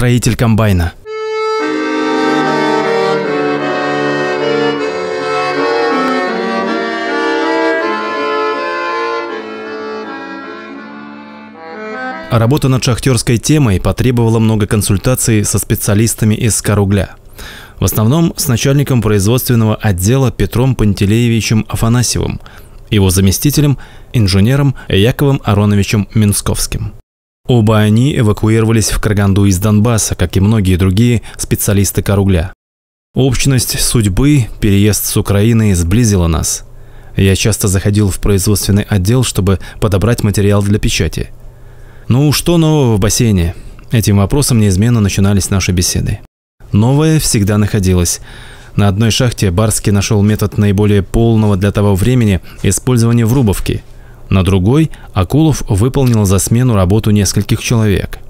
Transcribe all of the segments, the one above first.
строитель комбайна. Работа над шахтерской темой потребовала много консультаций со специалистами из Скоругля. В основном с начальником производственного отдела Петром Пантелеевичем Афанасьевым, его заместителем, инженером Яковом Ароновичем Минсковским. Оба они эвакуировались в Караганду из Донбасса, как и многие другие специалисты Коругля. Общность судьбы, переезд с Украины сблизила нас. Я часто заходил в производственный отдел, чтобы подобрать материал для печати. Ну, что нового в бассейне? Этим вопросом неизменно начинались наши беседы. Новое всегда находилось. На одной шахте Барский нашел метод наиболее полного для того времени использования врубовки – на другой Акулов выполнил за смену работу нескольких человек.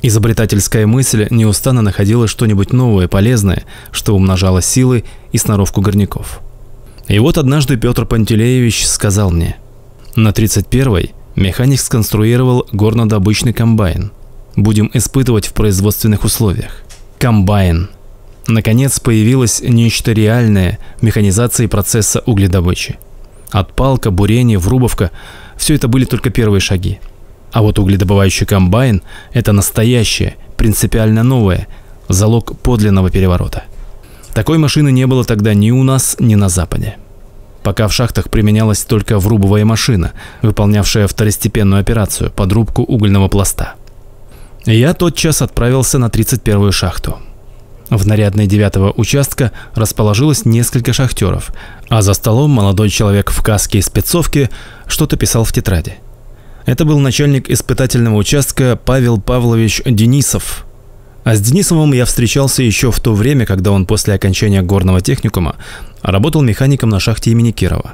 Изобретательская мысль неустанно находила что-нибудь новое, полезное, что умножало силы и сноровку горняков. И вот однажды Петр Пантелеевич сказал мне, «На 31-й механик сконструировал горнодобычный комбайн. Будем испытывать в производственных условиях. Комбайн!» Наконец появилось нечто реальное в механизации процесса угледобычи. Отпалка, бурение, врубовка – все это были только первые шаги. А вот угледобывающий комбайн – это настоящее, принципиально новое, залог подлинного переворота. Такой машины не было тогда ни у нас, ни на Западе. Пока в шахтах применялась только врубовая машина, выполнявшая второстепенную операцию – подрубку угольного пласта. Я тотчас отправился на 31-ю шахту – в нарядной девятого участка расположилось несколько шахтеров, а за столом молодой человек в каске и спецовке что-то писал в тетради. Это был начальник испытательного участка Павел Павлович Денисов. А с Денисовым я встречался еще в то время, когда он после окончания горного техникума работал механиком на шахте имени Кирова.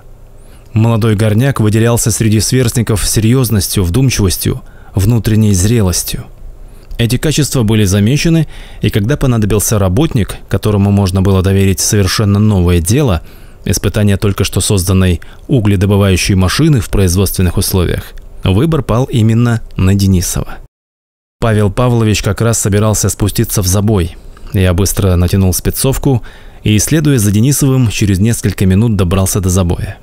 Молодой горняк выделялся среди сверстников серьезностью, вдумчивостью, внутренней зрелостью. Эти качества были замечены, и когда понадобился работник, которому можно было доверить совершенно новое дело, испытание только что созданной угледобывающей машины в производственных условиях, выбор пал именно на Денисова. Павел Павлович как раз собирался спуститься в забой. Я быстро натянул спецовку и, следуя за Денисовым, через несколько минут добрался до забоя.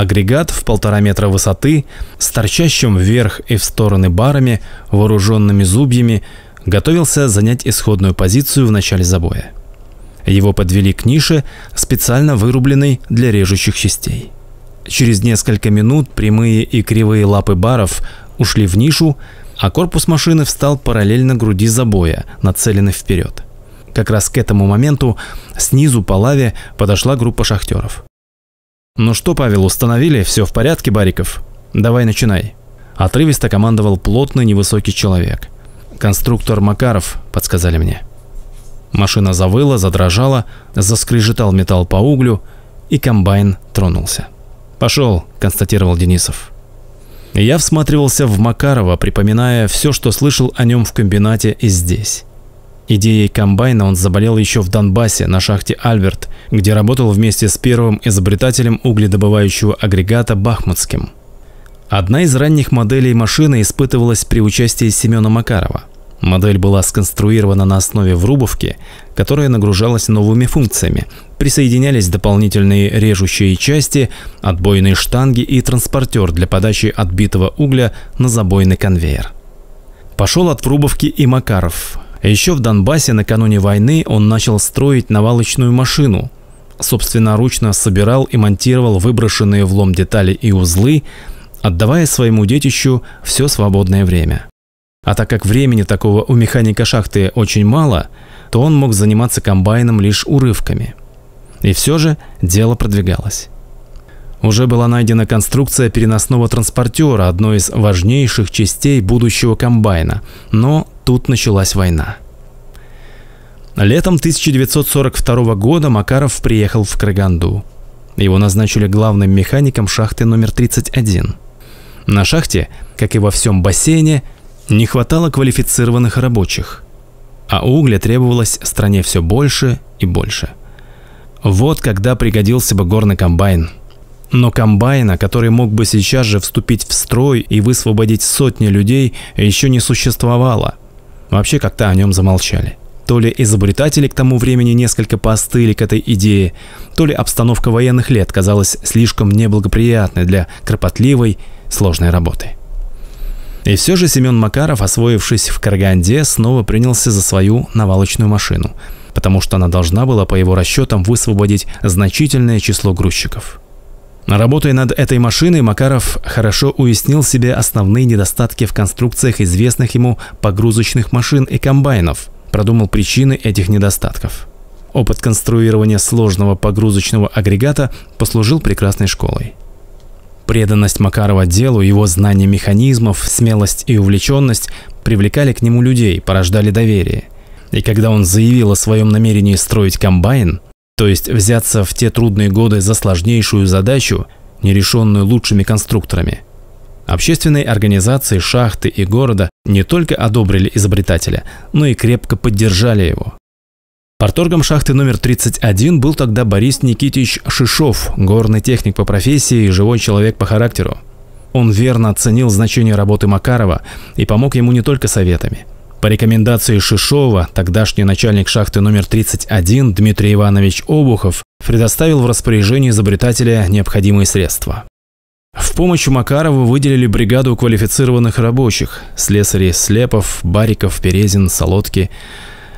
Агрегат в полтора метра высоты, с торчащим вверх и в стороны барами, вооруженными зубьями, готовился занять исходную позицию в начале забоя. Его подвели к нише, специально вырубленной для режущих частей. Через несколько минут прямые и кривые лапы баров ушли в нишу, а корпус машины встал параллельно груди забоя, нацеленный вперед. Как раз к этому моменту снизу по лаве подошла группа шахтеров. Ну что, Павел, установили? Все в порядке, Бариков? Давай начинай. Отрывисто командовал плотный невысокий человек. Конструктор Макаров, подсказали мне. Машина завыла, задрожала, заскрежетал металл по углю, и комбайн тронулся. «Пошел», – констатировал Денисов. Я всматривался в Макарова, припоминая все, что слышал о нем в комбинате и здесь. Идеей комбайна он заболел еще в Донбассе на шахте «Альберт», где работал вместе с первым изобретателем угледобывающего агрегата Бахмутским. Одна из ранних моделей машины испытывалась при участии Семена Макарова. Модель была сконструирована на основе врубовки, которая нагружалась новыми функциями. Присоединялись дополнительные режущие части, отбойные штанги и транспортер для подачи отбитого угля на забойный конвейер. Пошел от врубовки и Макаров – а еще в Донбассе накануне войны он начал строить навалочную машину. Собственноручно собирал и монтировал выброшенные в лом детали и узлы, отдавая своему детищу все свободное время. А так как времени такого у механика шахты очень мало, то он мог заниматься комбайном лишь урывками. И все же дело продвигалось. Уже была найдена конструкция переносного транспортера, одной из важнейших частей будущего комбайна, но тут началась война. Летом 1942 года Макаров приехал в Караганду. Его назначили главным механиком шахты номер 31. На шахте, как и во всем бассейне, не хватало квалифицированных рабочих, а угля требовалось стране все больше и больше. Вот когда пригодился бы горный комбайн. Но комбайна, который мог бы сейчас же вступить в строй и высвободить сотни людей, еще не существовало – Вообще как-то о нем замолчали. То ли изобретатели к тому времени несколько постыли к этой идее, то ли обстановка военных лет казалась слишком неблагоприятной для кропотливой, сложной работы. И все же Семен Макаров, освоившись в Караганде, снова принялся за свою навалочную машину, потому что она должна была, по его расчетам, высвободить значительное число грузчиков. Работая над этой машиной, Макаров хорошо уяснил себе основные недостатки в конструкциях известных ему погрузочных машин и комбайнов, продумал причины этих недостатков. Опыт конструирования сложного погрузочного агрегата послужил прекрасной школой. Преданность Макарова делу, его знание механизмов, смелость и увлеченность привлекали к нему людей, порождали доверие. И когда он заявил о своем намерении строить комбайн, то есть взяться в те трудные годы за сложнейшую задачу, нерешенную лучшими конструкторами. Общественные организации шахты и города не только одобрили изобретателя, но и крепко поддержали его. Порторгом шахты номер 31 был тогда Борис Никитич Шишов, горный техник по профессии и живой человек по характеру. Он верно оценил значение работы Макарова и помог ему не только советами – по рекомендации Шишова, тогдашний начальник шахты номер 31 Дмитрий Иванович Обухов предоставил в распоряжение изобретателя необходимые средства. В помощь Макарову выделили бригаду квалифицированных рабочих – слесарей Слепов, Бариков, Перезин, Солодки.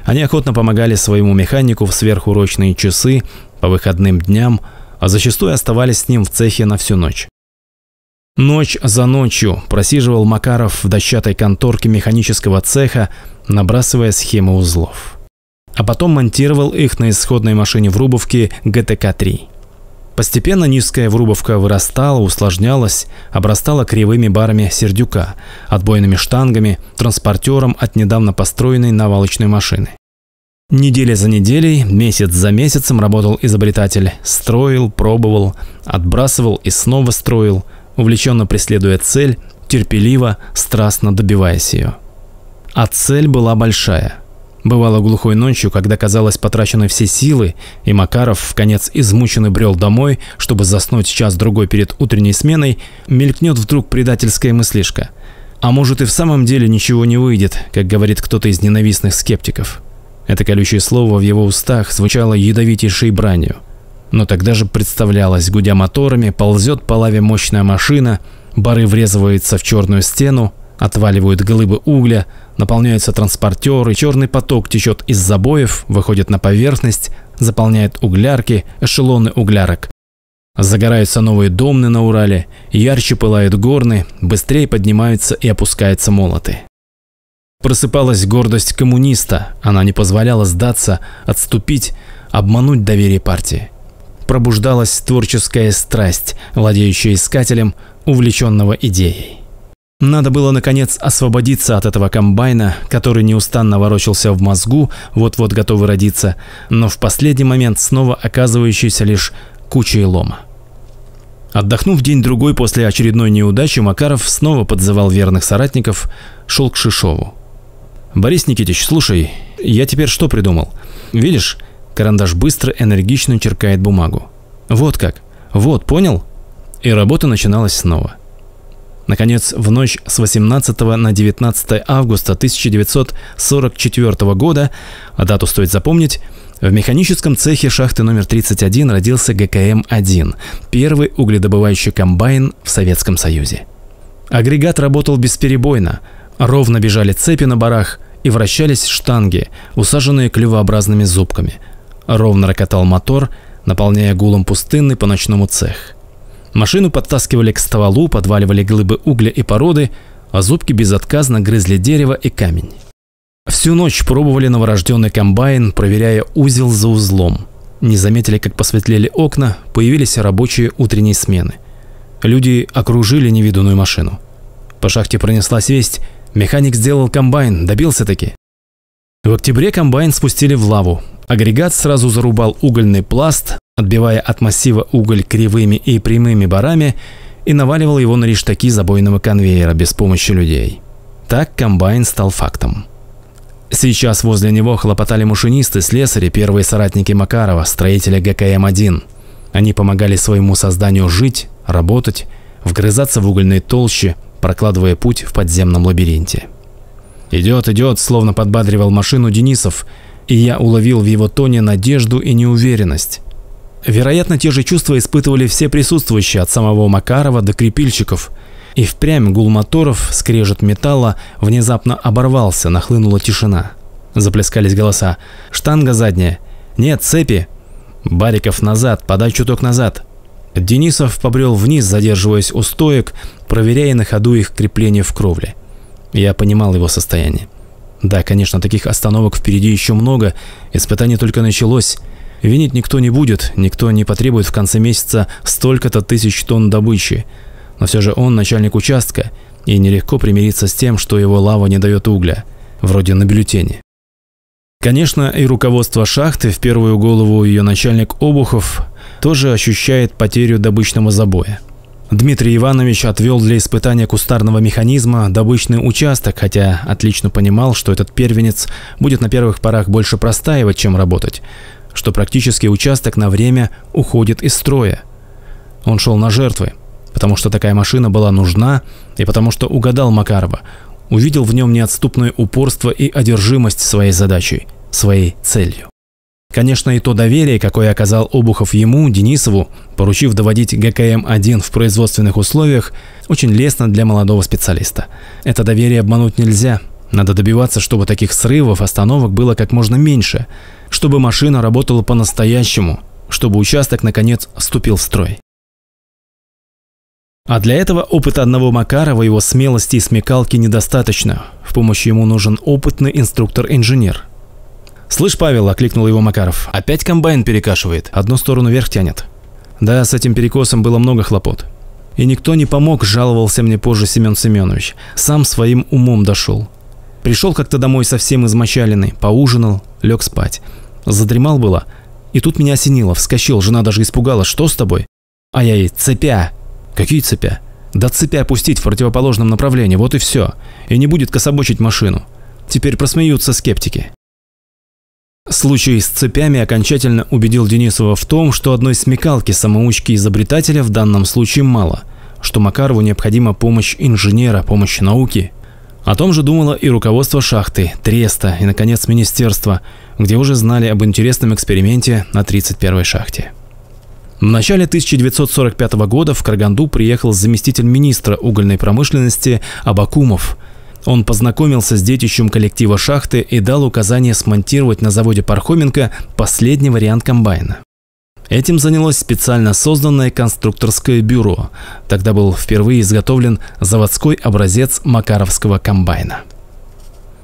Они охотно помогали своему механику в сверхурочные часы, по выходным дням, а зачастую оставались с ним в цехе на всю ночь. Ночь за ночью просиживал Макаров в дощатой конторке механического цеха, набрасывая схемы узлов. А потом монтировал их на исходной машине врубовки ГТК-3. Постепенно низкая врубовка вырастала, усложнялась, обрастала кривыми барами сердюка, отбойными штангами, транспортером от недавно построенной навалочной машины. Неделя за неделей, месяц за месяцем работал изобретатель. Строил, пробовал, отбрасывал и снова строил – увлеченно преследуя цель, терпеливо, страстно добиваясь ее. А цель была большая. Бывало глухой ночью, когда, казалось, потрачены все силы, и Макаров, в конец измученный, брел домой, чтобы заснуть час-другой перед утренней сменой, мелькнет вдруг предательская мыслишка. А может и в самом деле ничего не выйдет, как говорит кто-то из ненавистных скептиков. Это колючее слово в его устах звучало ядовитейшей бранью – но тогда же представлялось, гудя моторами, ползет по лаве мощная машина, бары врезываются в черную стену, отваливают глыбы угля, наполняются транспортеры, черный поток течет из забоев, выходит на поверхность, заполняет углярки, эшелоны углярок. Загораются новые домны на Урале, ярче пылают горны, быстрее поднимаются и опускаются молоты. Просыпалась гордость коммуниста, она не позволяла сдаться, отступить, обмануть доверие партии пробуждалась творческая страсть, владеющая искателем, увлеченного идеей. Надо было, наконец, освободиться от этого комбайна, который неустанно ворочался в мозгу, вот-вот готовый родиться, но в последний момент снова оказывающийся лишь кучей лома. Отдохнув день-другой после очередной неудачи, Макаров снова подзывал верных соратников, шел к Шишову. «Борис Никитич, слушай, я теперь что придумал? Видишь, Карандаш быстро, энергично черкает бумагу. Вот как. Вот, понял? И работа начиналась снова. Наконец, в ночь с 18 на 19 августа 1944 года, а дату стоит запомнить, в механическом цехе шахты номер 31 родился ГКМ-1, эм первый угледобывающий комбайн в Советском Союзе. Агрегат работал бесперебойно, ровно бежали цепи на барах и вращались штанги, усаженные клювообразными зубками – Ровно рокотал мотор, наполняя гулом пустынный по ночному цех. Машину подтаскивали к стволу, подваливали глыбы угля и породы, а зубки безотказно грызли дерево и камень. Всю ночь пробовали новорожденный комбайн, проверяя узел за узлом. Не заметили, как посветлели окна, появились рабочие утренней смены. Люди окружили невиданную машину. По шахте пронеслась весть, механик сделал комбайн, добился таки. В октябре комбайн спустили в лаву, Агрегат сразу зарубал угольный пласт, отбивая от массива уголь кривыми и прямыми барами и наваливал его на рештаки забойного конвейера без помощи людей. Так комбайн стал фактом. Сейчас возле него хлопотали машинисты, слесари, первые соратники Макарова, строители ГКМ-1. Они помогали своему созданию жить, работать, вгрызаться в угольные толщи, прокладывая путь в подземном лабиринте. «Идет, идет», словно подбадривал машину Денисов – и я уловил в его тоне надежду и неуверенность. Вероятно, те же чувства испытывали все присутствующие, от самого Макарова до крепильщиков. И впрямь гул моторов, скрежет металла, внезапно оборвался, нахлынула тишина. Заплескались голоса. «Штанга задняя!» «Нет, цепи!» «Бариков назад! Подай чуток назад!» Денисов побрел вниз, задерживаясь у стоек, проверяя на ходу их крепление в кровле. Я понимал его состояние. Да, конечно, таких остановок впереди еще много, испытание только началось. Винить никто не будет, никто не потребует в конце месяца столько-то тысяч тонн добычи. Но все же он начальник участка, и нелегко примириться с тем, что его лава не дает угля, вроде на бюллетене. Конечно, и руководство шахты, в первую голову ее начальник Обухов, тоже ощущает потерю добычного забоя. Дмитрий Иванович отвел для испытания кустарного механизма добычный участок, хотя отлично понимал, что этот первенец будет на первых порах больше простаивать, чем работать, что практически участок на время уходит из строя. Он шел на жертвы, потому что такая машина была нужна и потому что угадал Макарова, увидел в нем неотступное упорство и одержимость своей задачей, своей целью. Конечно, и то доверие, какое оказал Обухов ему, Денисову, поручив доводить ГКМ-1 в производственных условиях, очень лестно для молодого специалиста. Это доверие обмануть нельзя. Надо добиваться, чтобы таких срывов, остановок было как можно меньше, чтобы машина работала по-настоящему, чтобы участок, наконец, вступил в строй. А для этого опыта одного Макарова, его смелости и смекалки недостаточно. В помощь ему нужен опытный инструктор-инженер – «Слышь, Павел!» – окликнул его Макаров. «Опять комбайн перекашивает. Одну сторону вверх тянет». Да, с этим перекосом было много хлопот. И никто не помог, жаловался мне позже Семен Семенович. Сам своим умом дошел. Пришел как-то домой совсем измочаленный, поужинал, лег спать. Задремал было. И тут меня осенило, вскочил, жена даже испугалась. «Что с тобой?» А я ей «Цепя!» «Какие цепя?» «Да цепя пустить в противоположном направлении, вот и все. И не будет кособочить машину». Теперь просмеются скептики. Случай с цепями окончательно убедил Денисова в том, что одной смекалки самоучки-изобретателя в данном случае мало, что Макарову необходима помощь инженера, помощь науки. О том же думало и руководство шахты, Треста и, наконец, министерство, где уже знали об интересном эксперименте на 31-й шахте. В начале 1945 года в Карганду приехал заместитель министра угольной промышленности Абакумов – он познакомился с детищем коллектива шахты и дал указание смонтировать на заводе Пархоменко последний вариант комбайна. Этим занялось специально созданное конструкторское бюро. Тогда был впервые изготовлен заводской образец макаровского комбайна.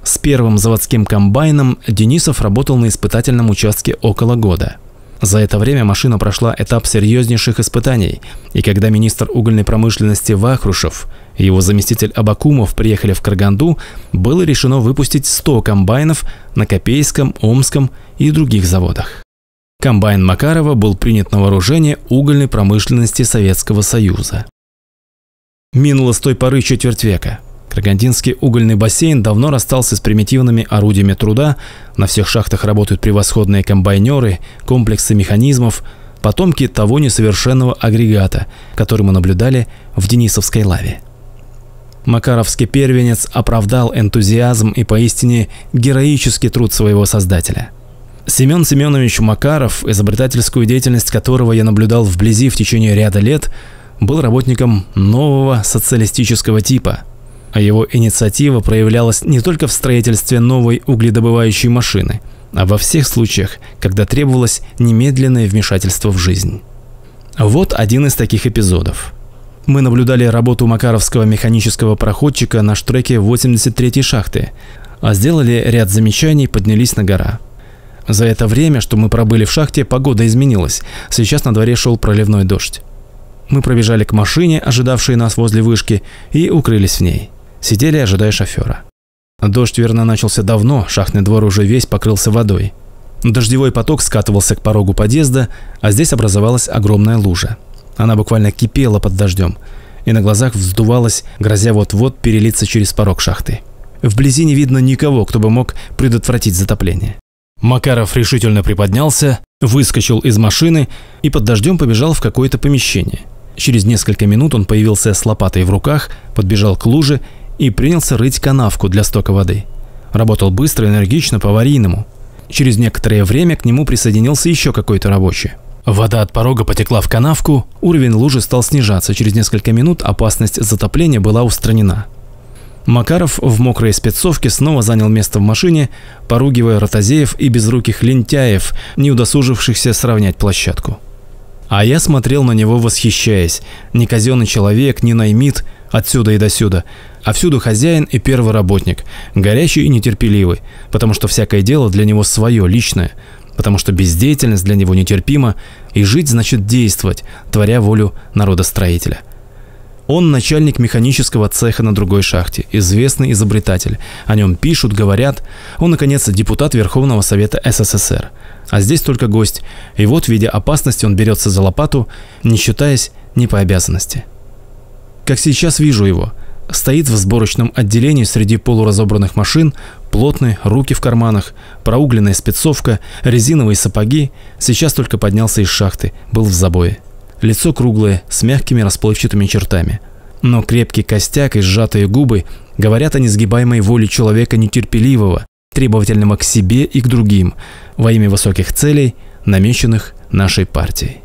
С первым заводским комбайном Денисов работал на испытательном участке около года – за это время машина прошла этап серьезнейших испытаний, и когда министр угольной промышленности Вахрушев и его заместитель Абакумов приехали в Карганду, было решено выпустить 100 комбайнов на Копейском, Омском и других заводах. Комбайн Макарова был принят на вооружение угольной промышленности Советского Союза. Минуло с той поры четверть века. Карагандинский угольный бассейн давно расстался с примитивными орудиями труда, на всех шахтах работают превосходные комбайнеры, комплексы механизмов, потомки того несовершенного агрегата, который мы наблюдали в Денисовской лаве. Макаровский первенец оправдал энтузиазм и поистине героический труд своего создателя – Семен Семенович Макаров, изобретательскую деятельность которого я наблюдал вблизи в течение ряда лет, был работником нового социалистического типа, а его инициатива проявлялась не только в строительстве новой угледобывающей машины, а во всех случаях, когда требовалось немедленное вмешательство в жизнь. Вот один из таких эпизодов. Мы наблюдали работу макаровского механического проходчика на штреке 83-й шахты, а сделали ряд замечаний, поднялись на гора. За это время, что мы пробыли в шахте, погода изменилась, сейчас на дворе шел проливной дождь. Мы пробежали к машине, ожидавшей нас возле вышки, и укрылись в ней. Сидели, ожидая шофера. Дождь, верно, начался давно, шахтный двор уже весь покрылся водой. Дождевой поток скатывался к порогу подъезда, а здесь образовалась огромная лужа. Она буквально кипела под дождем и на глазах вздувалась, грозя вот-вот перелиться через порог шахты. Вблизи не видно никого, кто бы мог предотвратить затопление. Макаров решительно приподнялся, выскочил из машины и под дождем побежал в какое-то помещение. Через несколько минут он появился с лопатой в руках, подбежал к луже и принялся рыть канавку для стока воды. Работал быстро, энергично, по-аварийному. Через некоторое время к нему присоединился еще какой-то рабочий. Вода от порога потекла в канавку, уровень лужи стал снижаться, через несколько минут опасность затопления была устранена. Макаров в мокрой спецовке снова занял место в машине, поругивая ротозеев и безруких лентяев, не удосужившихся сравнять площадку. А я смотрел на него восхищаясь. Ни казенный человек, ни наймит – отсюда и до сюда, а всюду хозяин и первый работник, горячий и нетерпеливый, потому что всякое дело для него свое, личное, потому что бездеятельность для него нетерпима, и жить значит действовать, творя волю народостроителя. Он начальник механического цеха на другой шахте, известный изобретатель. О нем пишут, говорят. Он, наконец, депутат Верховного Совета СССР. А здесь только гость. И вот, видя опасности, он берется за лопату, не считаясь ни по обязанности. Как сейчас вижу его. Стоит в сборочном отделении среди полуразобранных машин, плотный, руки в карманах, проугленная спецовка, резиновые сапоги. Сейчас только поднялся из шахты, был в забое. Лицо круглое, с мягкими расплывчатыми чертами. Но крепкий костяк и сжатые губы говорят о несгибаемой воле человека нетерпеливого, требовательного к себе и к другим, во имя высоких целей, намеченных нашей партией.